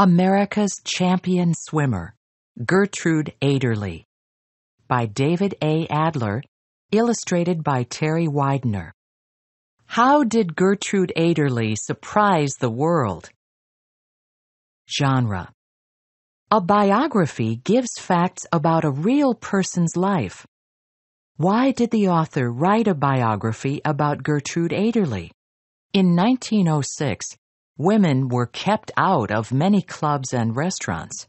America's Champion Swimmer, Gertrude Aderley. By David A. Adler, illustrated by Terry Widener. How did Gertrude Aderley surprise the world? Genre A biography gives facts about a real person's life. Why did the author write a biography about Gertrude Aderley? In 1906, women were kept out of many clubs and restaurants.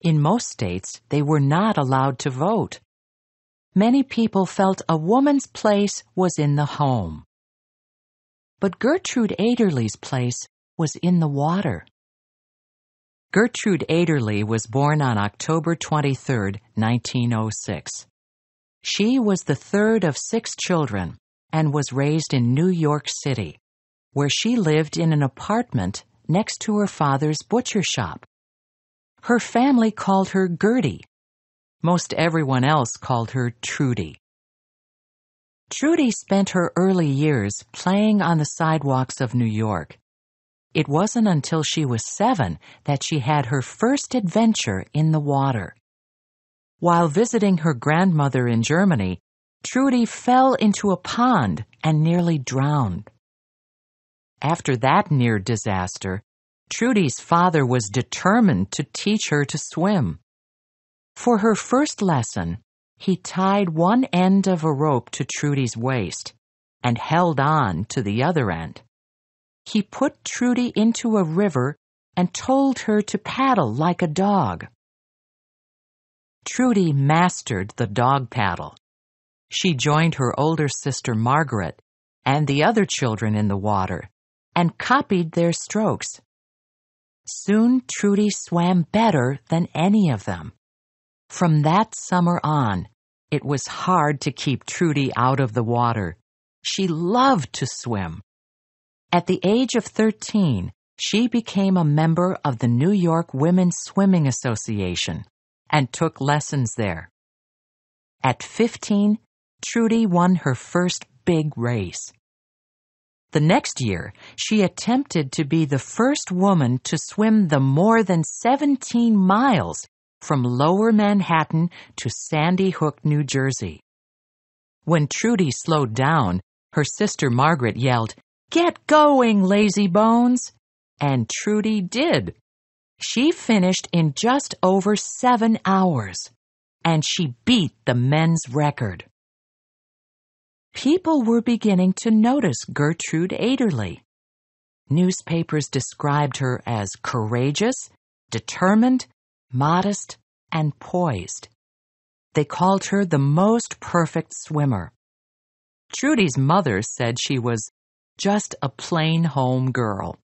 In most states, they were not allowed to vote. Many people felt a woman's place was in the home. But Gertrude Aderley's place was in the water. Gertrude Aderley was born on October 23, 1906. She was the third of six children and was raised in New York City where she lived in an apartment next to her father's butcher shop. Her family called her Gertie. Most everyone else called her Trudy. Trudy spent her early years playing on the sidewalks of New York. It wasn't until she was seven that she had her first adventure in the water. While visiting her grandmother in Germany, Trudy fell into a pond and nearly drowned. After that near disaster, Trudy's father was determined to teach her to swim. For her first lesson, he tied one end of a rope to Trudy's waist and held on to the other end. He put Trudy into a river and told her to paddle like a dog. Trudy mastered the dog paddle. She joined her older sister Margaret and the other children in the water and copied their strokes. Soon Trudy swam better than any of them. From that summer on, it was hard to keep Trudy out of the water. She loved to swim. At the age of 13, she became a member of the New York Women's Swimming Association and took lessons there. At 15, Trudy won her first big race. The next year, she attempted to be the first woman to swim the more than 17 miles from lower Manhattan to Sandy Hook, New Jersey. When Trudy slowed down, her sister Margaret yelled, Get going, lazy bones! And Trudy did. She finished in just over seven hours, and she beat the men's record people were beginning to notice Gertrude Aderley. Newspapers described her as courageous, determined, modest, and poised. They called her the most perfect swimmer. Trudy's mother said she was just a plain home girl.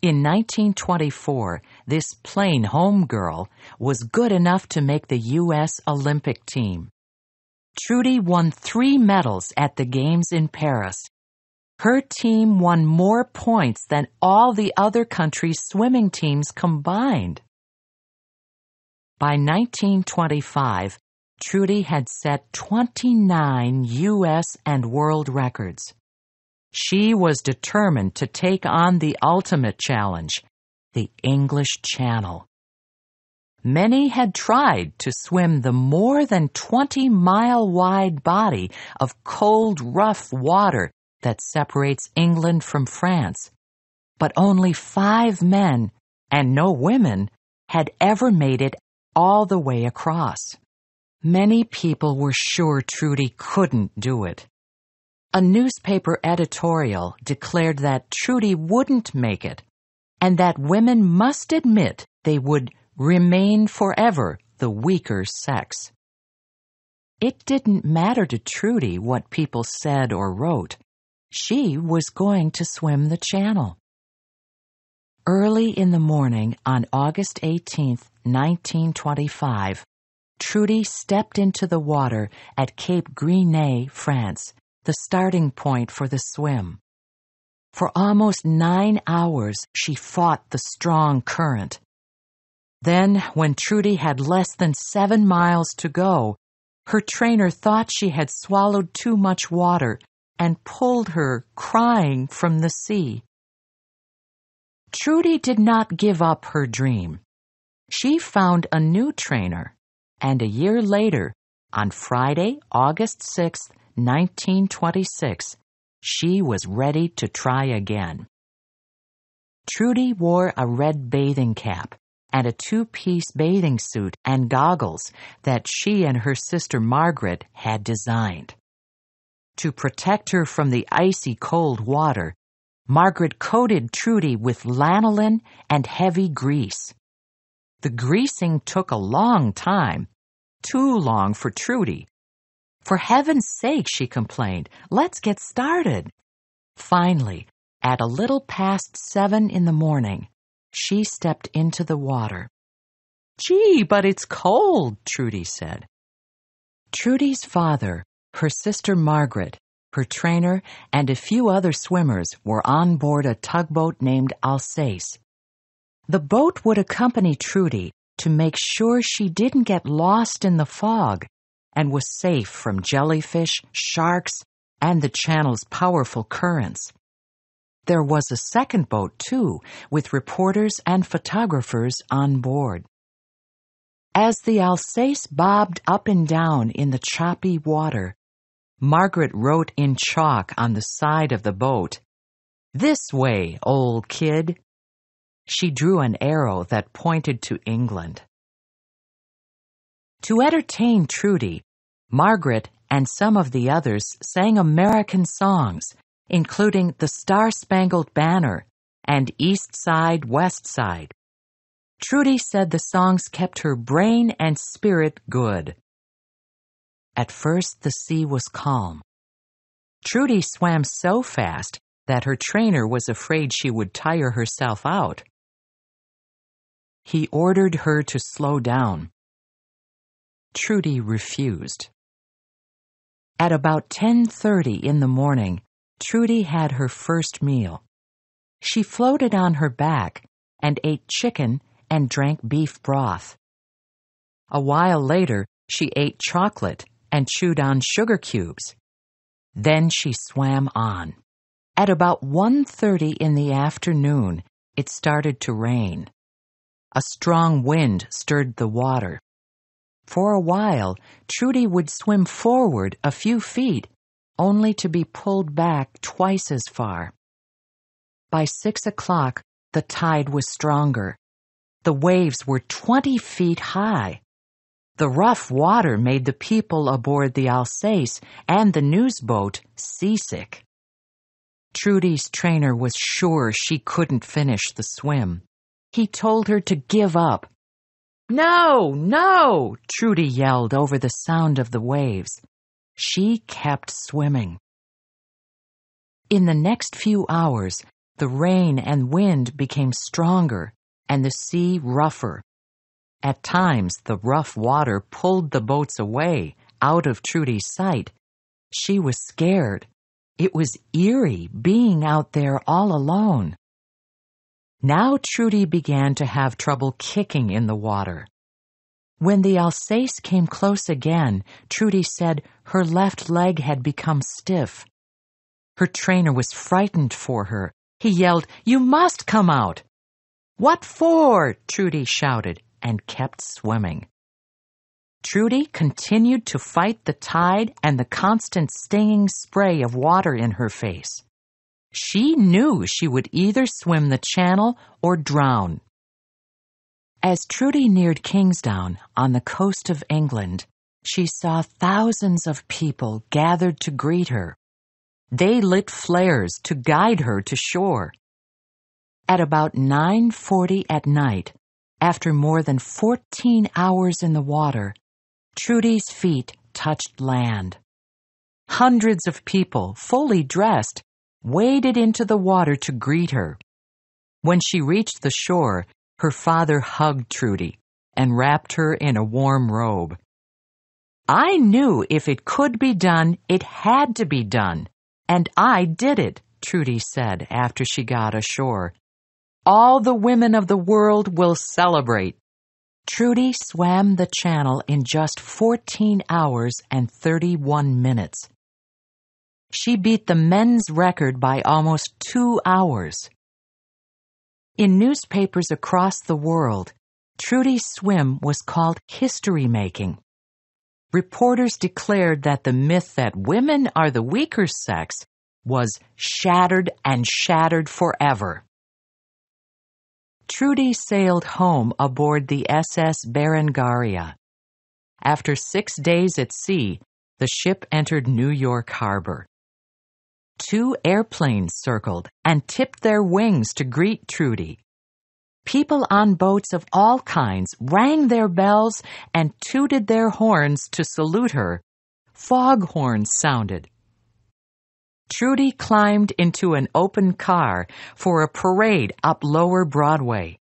In 1924, this plain home girl was good enough to make the U.S. Olympic team. Trudy won three medals at the Games in Paris. Her team won more points than all the other countries' swimming teams combined. By 1925, Trudy had set 29 U.S. and world records. She was determined to take on the ultimate challenge, the English Channel. Many had tried to swim the more than 20 mile wide body of cold, rough water that separates England from France, but only five men and no women had ever made it all the way across. Many people were sure Trudy couldn't do it. A newspaper editorial declared that Trudy wouldn't make it and that women must admit they would Remain forever the weaker sex. It didn't matter to Trudy what people said or wrote. She was going to swim the channel. Early in the morning on August 18, 1925, Trudy stepped into the water at Cape Grenet, France, the starting point for the swim. For almost nine hours, she fought the strong current. Then, when Trudy had less than seven miles to go, her trainer thought she had swallowed too much water and pulled her, crying, from the sea. Trudy did not give up her dream. She found a new trainer, and a year later, on Friday, August 6, 1926, she was ready to try again. Trudy wore a red bathing cap and a two piece bathing suit and goggles that she and her sister Margaret had designed. To protect her from the icy cold water, Margaret coated Trudy with lanolin and heavy grease. The greasing took a long time, too long for Trudy. For heaven's sake, she complained, let's get started. Finally, at a little past seven in the morning, she stepped into the water. Gee, but it's cold, Trudy said. Trudy's father, her sister Margaret, her trainer, and a few other swimmers were on board a tugboat named Alsace. The boat would accompany Trudy to make sure she didn't get lost in the fog and was safe from jellyfish, sharks, and the channel's powerful currents. There was a second boat, too, with reporters and photographers on board. As the Alsace bobbed up and down in the choppy water, Margaret wrote in chalk on the side of the boat, This way, old kid. She drew an arrow that pointed to England. To entertain Trudy, Margaret and some of the others sang American songs including The Star Spangled Banner and East Side, West Side. Trudy said the songs kept her brain and spirit good. At first, the sea was calm. Trudy swam so fast that her trainer was afraid she would tire herself out. He ordered her to slow down. Trudy refused. At about 10:30 in the morning, Trudy had her first meal. She floated on her back and ate chicken and drank beef broth. A while later, she ate chocolate and chewed on sugar cubes. Then she swam on. At about 1:30 in the afternoon, it started to rain. A strong wind stirred the water. For a while, Trudy would swim forward a few feet only to be pulled back twice as far. By six o'clock, the tide was stronger. The waves were 20 feet high. The rough water made the people aboard the Alsace and the newsboat seasick. Trudy's trainer was sure she couldn't finish the swim. He told her to give up. No, no, Trudy yelled over the sound of the waves. She kept swimming. In the next few hours, the rain and wind became stronger and the sea rougher. At times, the rough water pulled the boats away, out of Trudy's sight. She was scared. It was eerie being out there all alone. Now Trudy began to have trouble kicking in the water. When the Alsace came close again, Trudy said her left leg had become stiff. Her trainer was frightened for her. He yelled, You must come out! What for? Trudy shouted and kept swimming. Trudy continued to fight the tide and the constant stinging spray of water in her face. She knew she would either swim the channel or drown. As Trudy neared Kingsdown on the coast of England, she saw thousands of people gathered to greet her. They lit flares to guide her to shore. At about 9:40 at night, after more than 14 hours in the water, Trudy's feet touched land. Hundreds of people, fully dressed, waded into the water to greet her. When she reached the shore, her father hugged Trudy and wrapped her in a warm robe. I knew if it could be done, it had to be done, and I did it, Trudy said after she got ashore. All the women of the world will celebrate. Trudy swam the channel in just 14 hours and 31 minutes. She beat the men's record by almost two hours. In newspapers across the world, Trudy's swim was called history making. Reporters declared that the myth that women are the weaker sex was shattered and shattered forever. Trudy sailed home aboard the SS Berengaria. After six days at sea, the ship entered New York Harbor. Two airplanes circled and tipped their wings to greet Trudy. People on boats of all kinds rang their bells and tooted their horns to salute her. Fog horns sounded. Trudy climbed into an open car for a parade up Lower Broadway.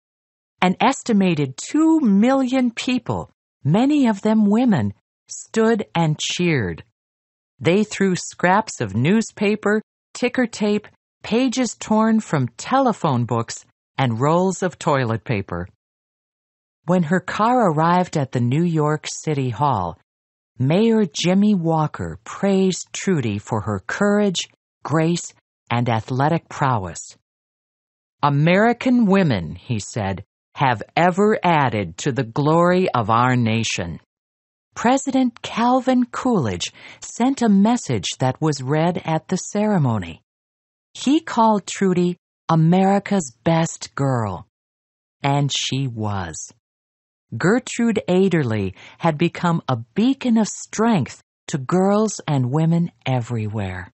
An estimated two million people, many of them women, stood and cheered. They threw scraps of newspaper, ticker tape, pages torn from telephone books, and rolls of toilet paper. When her car arrived at the New York City Hall, Mayor Jimmy Walker praised Trudy for her courage, grace, and athletic prowess. American women, he said, have ever added to the glory of our nation. President Calvin Coolidge sent a message that was read at the ceremony. He called Trudy America's best girl. And she was. Gertrude Aderley had become a beacon of strength to girls and women everywhere.